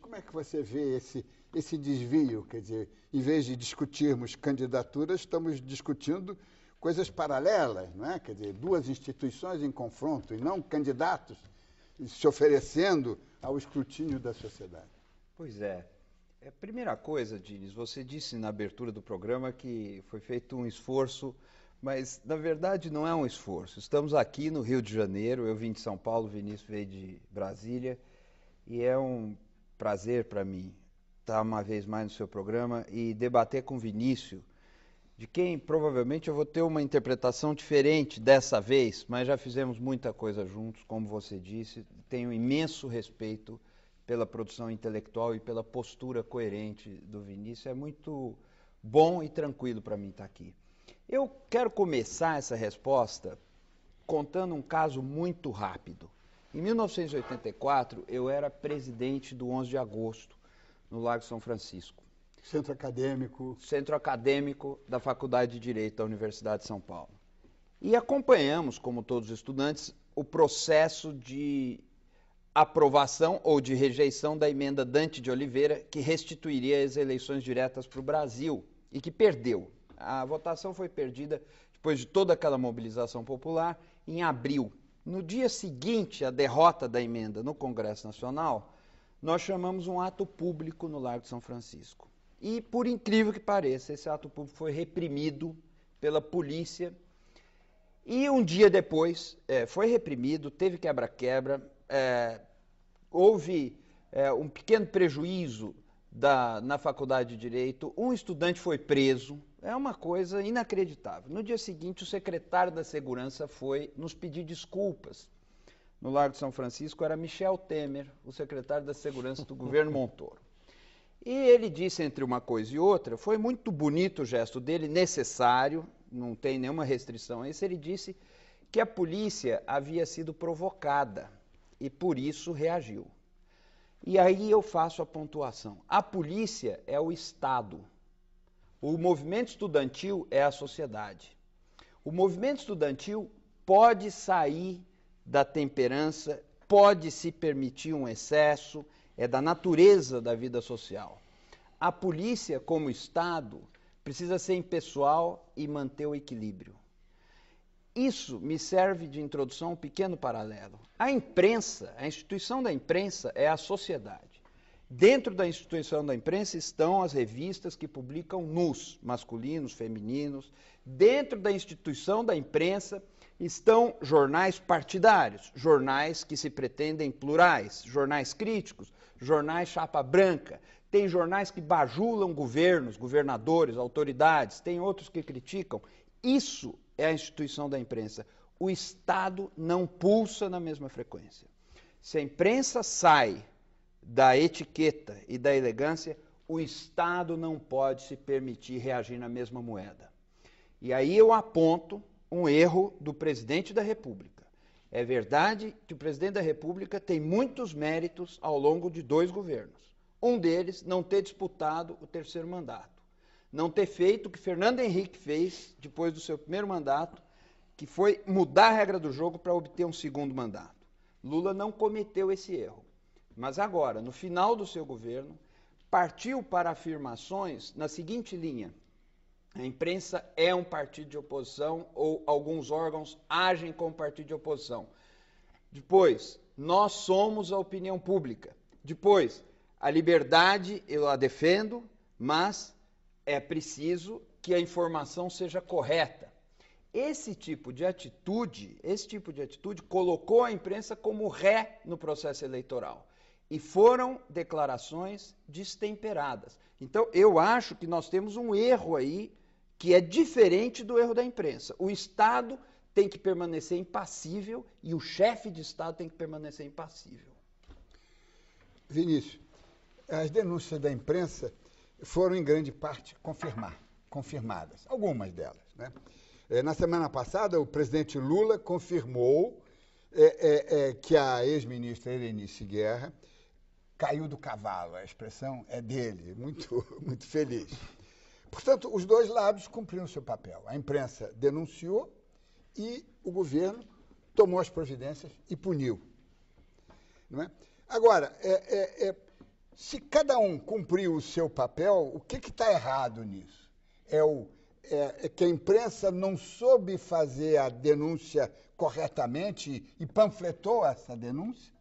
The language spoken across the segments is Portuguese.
como é que você vê esse, esse desvio? Quer dizer, em vez de discutirmos candidaturas, estamos discutindo coisas paralelas, não é? Quer dizer, duas instituições em confronto e não candidatos se oferecendo ao escrutínio da sociedade. Pois é. é primeira coisa, Dines, você disse na abertura do programa que foi feito um esforço, mas na verdade não é um esforço. Estamos aqui no Rio de Janeiro, eu vim de São Paulo, Vinícius veio de Brasília, e é um prazer para mim estar uma vez mais no seu programa e debater com Vinícius, de quem provavelmente eu vou ter uma interpretação diferente dessa vez, mas já fizemos muita coisa juntos, como você disse. Tenho imenso respeito pela produção intelectual e pela postura coerente do Vinícius. É muito bom e tranquilo para mim estar aqui. Eu quero começar essa resposta contando um caso muito rápido. Em 1984, eu era presidente do 11 de agosto, no Lago São Francisco. Centro acadêmico. Centro acadêmico da Faculdade de Direito da Universidade de São Paulo. E acompanhamos, como todos os estudantes, o processo de aprovação ou de rejeição da emenda Dante de Oliveira, que restituiria as eleições diretas para o Brasil e que perdeu. A votação foi perdida depois de toda aquela mobilização popular em abril no dia seguinte à derrota da emenda no Congresso Nacional, nós chamamos um ato público no Largo de São Francisco. E, por incrível que pareça, esse ato público foi reprimido pela polícia. E um dia depois, é, foi reprimido, teve quebra-quebra, é, houve é, um pequeno prejuízo da, na Faculdade de Direito, um estudante foi preso, é uma coisa inacreditável. No dia seguinte, o secretário da Segurança foi nos pedir desculpas. No Largo de São Francisco era Michel Temer, o secretário da Segurança do governo Montoro. E ele disse entre uma coisa e outra, foi muito bonito o gesto dele, necessário, não tem nenhuma restrição a isso. Ele disse que a polícia havia sido provocada e por isso reagiu. E aí eu faço a pontuação. A polícia é o Estado o movimento estudantil é a sociedade. O movimento estudantil pode sair da temperança, pode se permitir um excesso, é da natureza da vida social. A polícia, como Estado, precisa ser impessoal e manter o equilíbrio. Isso me serve de introdução a um pequeno paralelo. A imprensa, a instituição da imprensa é a sociedade. Dentro da instituição da imprensa estão as revistas que publicam nus, masculinos, femininos. Dentro da instituição da imprensa estão jornais partidários, jornais que se pretendem plurais, jornais críticos, jornais chapa branca. Tem jornais que bajulam governos, governadores, autoridades, tem outros que criticam. Isso é a instituição da imprensa. O Estado não pulsa na mesma frequência. Se a imprensa sai da etiqueta e da elegância, o Estado não pode se permitir reagir na mesma moeda. E aí eu aponto um erro do presidente da República. É verdade que o presidente da República tem muitos méritos ao longo de dois governos. Um deles, não ter disputado o terceiro mandato. Não ter feito o que Fernando Henrique fez depois do seu primeiro mandato, que foi mudar a regra do jogo para obter um segundo mandato. Lula não cometeu esse erro. Mas agora, no final do seu governo, partiu para afirmações na seguinte linha: a imprensa é um partido de oposição ou alguns órgãos agem como partido de oposição. Depois, nós somos a opinião pública. Depois, a liberdade eu a defendo, mas é preciso que a informação seja correta. Esse tipo de atitude, esse tipo de atitude colocou a imprensa como ré no processo eleitoral. E foram declarações destemperadas. Então, eu acho que nós temos um erro aí que é diferente do erro da imprensa. O Estado tem que permanecer impassível e o chefe de Estado tem que permanecer impassível. Vinícius, as denúncias da imprensa foram em grande parte confirmar, confirmadas, algumas delas. Né? É, na semana passada, o presidente Lula confirmou é, é, é, que a ex-ministra Erenice Guerra caiu do cavalo. A expressão é dele, muito, muito feliz. Portanto, os dois lados cumpriram seu papel. A imprensa denunciou e o governo tomou as providências e puniu. Não é? Agora, é, é, é, se cada um cumpriu o seu papel, o que está errado nisso? É, o, é, é que a imprensa não soube fazer a denúncia corretamente e panfletou essa denúncia?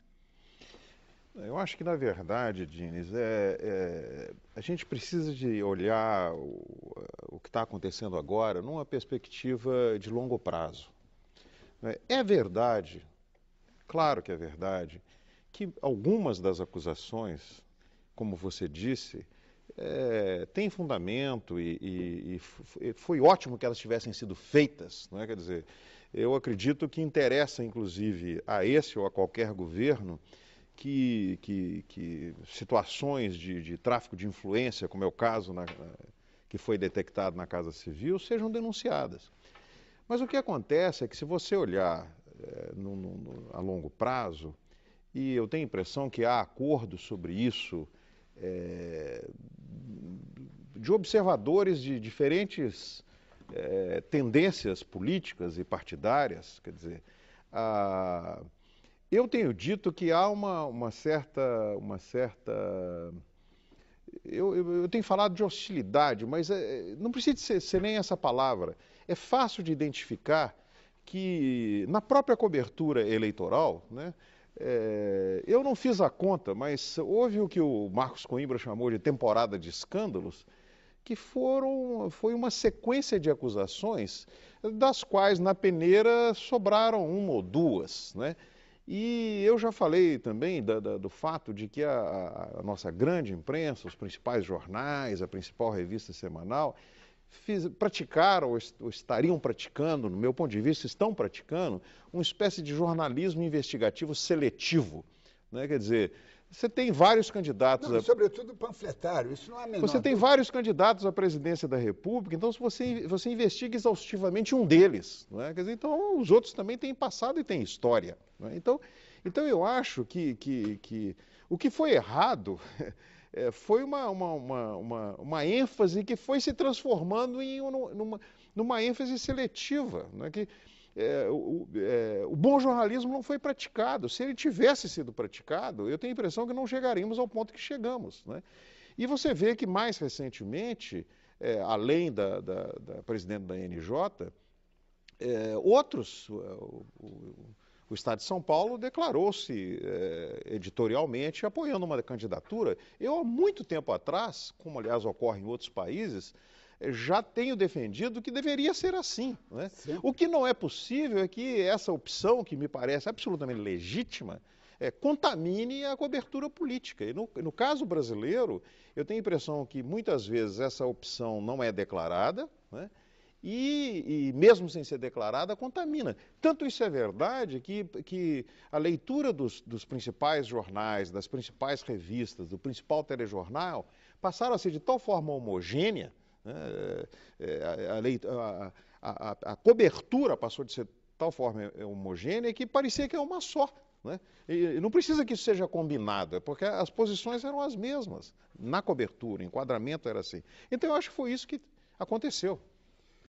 Eu acho que, na verdade, Diniz, é, é, a gente precisa de olhar o, o que está acontecendo agora numa perspectiva de longo prazo. Né? É verdade, claro que é verdade, que algumas das acusações, como você disse, é, fundamento e, e, e, foi ótimo que elas tivessem sido feitas, não é? Quer dizer, eu acredito que interessa, inclusive, a esse ou a qualquer governo que, que, que situações de, de, tráfico de influência, como é o caso na, né, que foi detectado na Casa Civil, sejam denunciadas. Mas o que acontece é que se você olhar é, no, no, a longo prazo, e eu tenho a impressão que há acordo sobre isso é, de observadores de diferentes é, tendências políticas e partidárias, quer dizer, a, eu tenho dito que há uma, uma certa. Uma certa eu, eu, eu tenho falado de hostilidade, mas é, não precisa ser, ser nem essa palavra. É fácil de identificar que na própria cobertura eleitoral, né, é, eu não fiz a conta, mas houve o que o Marcos Coimbra chamou de temporada de escândalos, que foram, foi uma sequência de acusações, das quais na peneira sobraram uma ou duas. Né? E eu já falei também da, da, do fato de que a, a, nossa grande imprensa, os principais jornais, a principal revista semanal, fiz, praticaram ou, est ou estariam praticando, no meu ponto de vista, estão praticando, uma espécie de jornalismo investigativo seletivo. Né? Quer dizer, você tem vários candidatos. Não, a... Sobretudo panfletário, isso não é menor. Você tem vários candidatos à presidência da República, então se você, você investiga exaustivamente um deles. Não é? Dizer, então, os outros também têm passado e têm história. É? então, então, eu acho que, que, que o que foi errado é, foi uma, uma, uma, uma, uma ênfase que foi se transformando em numa, numa ênfase seletiva. Não é? que, é, o, é, o, bom jornalismo não foi praticado. Se ele tivesse sido praticado, eu tenho a impressão que não chegaríamos ao ponto que chegamos. Né? E você vê que mais recentemente, é, além da, da, da, presidente da NJ, é, outros, o, o, o, Estado de São Paulo declarou-se é, editorialmente apoiando uma candidatura. Eu, há muito tempo atrás, como aliás ocorre em outros países, já tenho defendido que deveria ser assim. Né? O que não é possível é que essa opção, que me parece absolutamente legítima, é, contamine a cobertura política. E no, no caso brasileiro, eu tenho a impressão que muitas vezes essa opção não é declarada, né? E, e, mesmo sem ser declarada, contamina. Tanto isso é verdade que, que a leitura dos, dos, principais jornais, das principais revistas, do principal telejornal, passaram a ser de tal forma homogênea né? É, é, a, a, a, a, cobertura passou de ser tal forma homogênea que parecia que é uma só. Né? E não precisa que isso seja combinado, é porque as posições eram as mesmas na cobertura, enquadramento era assim. Então eu acho que foi isso que aconteceu.